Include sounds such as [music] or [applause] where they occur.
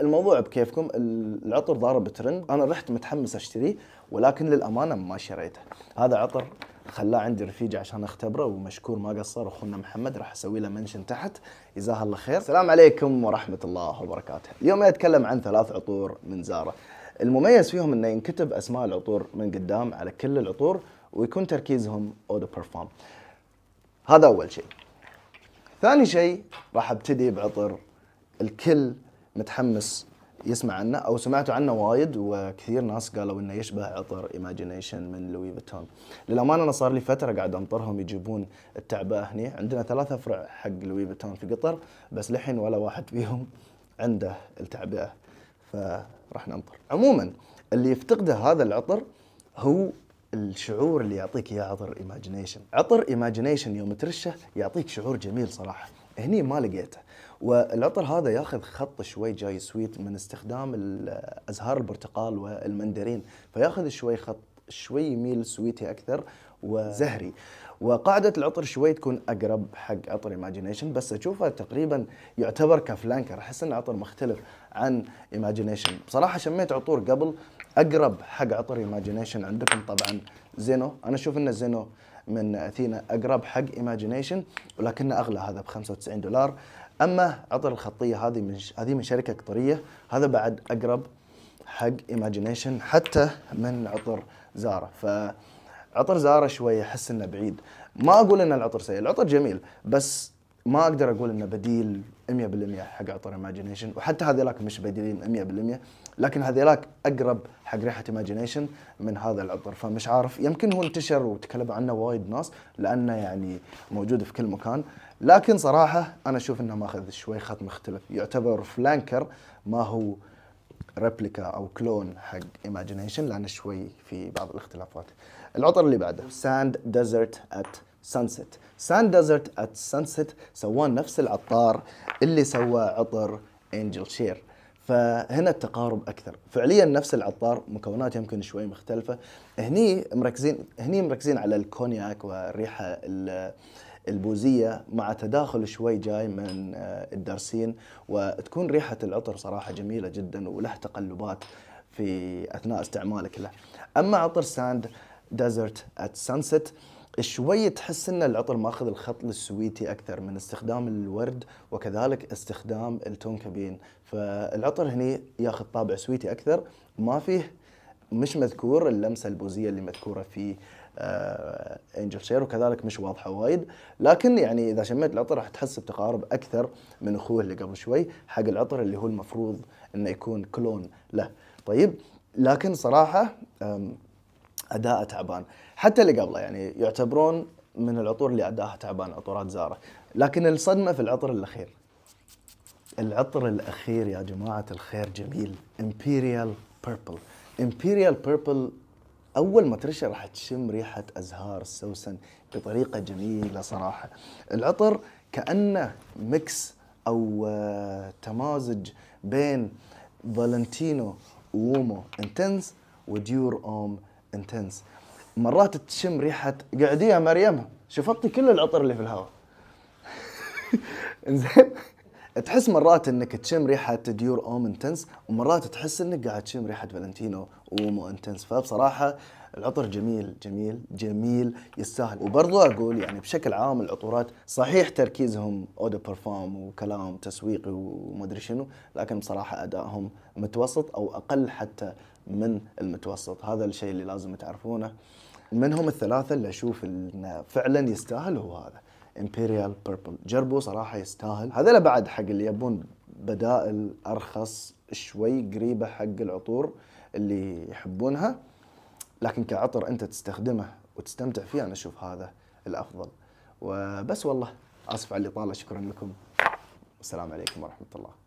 الموضوع بكيفكم العطر ضارب ترند انا رحت متحمس اشتريه ولكن للامانه ما شريته هذا عطر خلاه عندي رفيجي عشان اختبره ومشكور ما قصر اخونا محمد راح اسوي له منشن تحت جزاه الله خير السلام عليكم ورحمه الله وبركاته اليوم اتكلم عن ثلاث عطور من زاره المميز فيهم انه ينكتب اسماء العطور من قدام على كل العطور ويكون تركيزهم اودو برفام هذا اول شيء ثاني شيء راح ابتدي بعطر الكل متحمس يسمع عنه او سمعتوا عنه وايد وكثير ناس قالوا انه يشبه عطر ايماجينيشن من لوي فيتون للامانه انا صار لي فتره قاعد انطرهم يجيبون التعبئه هنا عندنا ثلاثة فرع حق لوي فيتون في قطر بس لحين ولا واحد فيهم عنده التعبئه فراح ننطر عموما اللي يفتقده هذا العطر هو الشعور اللي يعطيك اياه عطر ايماجينيشن عطر ايماجينيشن يوم ترشه يعطيك شعور جميل صراحه هني ما لقيته والعطر هذا ياخذ خط شوي جاي سويت من استخدام ازهار البرتقال والمندرين فياخذ شوي خط شوي يميل سويتي اكثر وزهري وقاعدة العطر شوي تكون أقرب حق عطر ايماجينيشن بس أشوفه تقريبا يعتبر كفلانكر أحس إنه عطر مختلف عن ايماجينيشن بصراحة شميت عطور قبل أقرب حق عطر ايماجينيشن عندكم طبعا زينو أنا أشوف إن زينو من اثينا اقرب حق ايماجينيشن ولكنه اغلى هذا ب 95 دولار اما عطر الخطيه هذه من هذه من شركه قطريه هذا بعد اقرب حق ايماجينيشن حتى من عطر زارا فعطر زارا شوي احس انه بعيد ما اقول ان العطر سيء العطر جميل بس ما اقدر اقول انه بديل 100% حق عطر ايماجينيشن وحتى هذيلاك مش بديلين 100% لكن هذيلاك اقرب حق ريحه ايماجينيشن من هذا العطر فمش عارف يمكن هو انتشر وتكلم عنه وايد ناس لانه يعني موجود في كل مكان لكن صراحه انا اشوف انه ماخذ شوي خط مختلف يعتبر فلانكر ما هو ريبليكا او كلون حق ايماجينيشن لانه شوي في بعض الاختلافات العطر اللي بعده ساند ديزرت ات sunset sand desert at sunset سواه نفس العطار اللي سوى عطر انجل شير فهنا التقارب اكثر فعليا نفس العطار مكونات يمكن شوي مختلفه هني مركزين هني مركزين على الكونياك والريحه البوزيه مع تداخل شوي جاي من آه، الدرسين وتكون ريحه العطر صراحه جميله جدا وله تقلبات في اثناء استعمالك له اما عطر ساند ديزرت ات سانست شوي تحس ان العطر ماخذ الخط السويتي اكثر من استخدام الورد وكذلك استخدام التونكابين فالعطر هني ياخذ طابع سويتي اكثر ما فيه مش مذكور اللمسه البوزيه اللي مذكوره في آه انجل شير وكذلك مش واضحه وايد لكن يعني اذا شميت العطر راح تحس بتقارب اكثر من اخوه اللي قبل شوي حق العطر اللي هو المفروض انه يكون كلون له طيب لكن صراحه اداءه تعبان حتى اللي قبله يعني يعتبرون من العطور اللي اداها تعبان عطورات زاره لكن الصدمه في العطر الاخير العطر الاخير يا جماعه الخير جميل امبيريال بيربل امبيريال بيربل اول ما ترشه راح تشم ريحه ازهار السوسن بطريقه جميله صراحه العطر كانه ميكس او آه، تمازج بين فالنتينو وومو انتنس وديور اوم انتنس مرات تشم ريحه يا مريم شفطتي كل العطر اللي في الهواء [laughs] انزين تحس مرات انك تشم ريحه ديور اوم انتنس ومرات تحس انك قاعد تشم ريحه فالنتينو ومو انتنس فبصراحه العطر جميل جميل جميل يستاهل وبرضه اقول يعني بشكل عام العطورات صحيح تركيزهم اودو برفام وكلام تسويقي ومدري شنو لكن بصراحه ادائهم متوسط او اقل حتى من المتوسط هذا الشيء اللي لازم تعرفونه منهم الثلاثه اللي اشوف انه فعلا يستاهل هو هذا امبيريال بيربل جربوا صراحه يستاهل هذا بعد حق اللي يبون بدائل ارخص شوي قريبه حق العطور اللي يحبونها لكن كعطر انت تستخدمه وتستمتع فيه انا اشوف هذا الافضل وبس والله اسف على الاطاله شكرا لكم والسلام عليكم ورحمه الله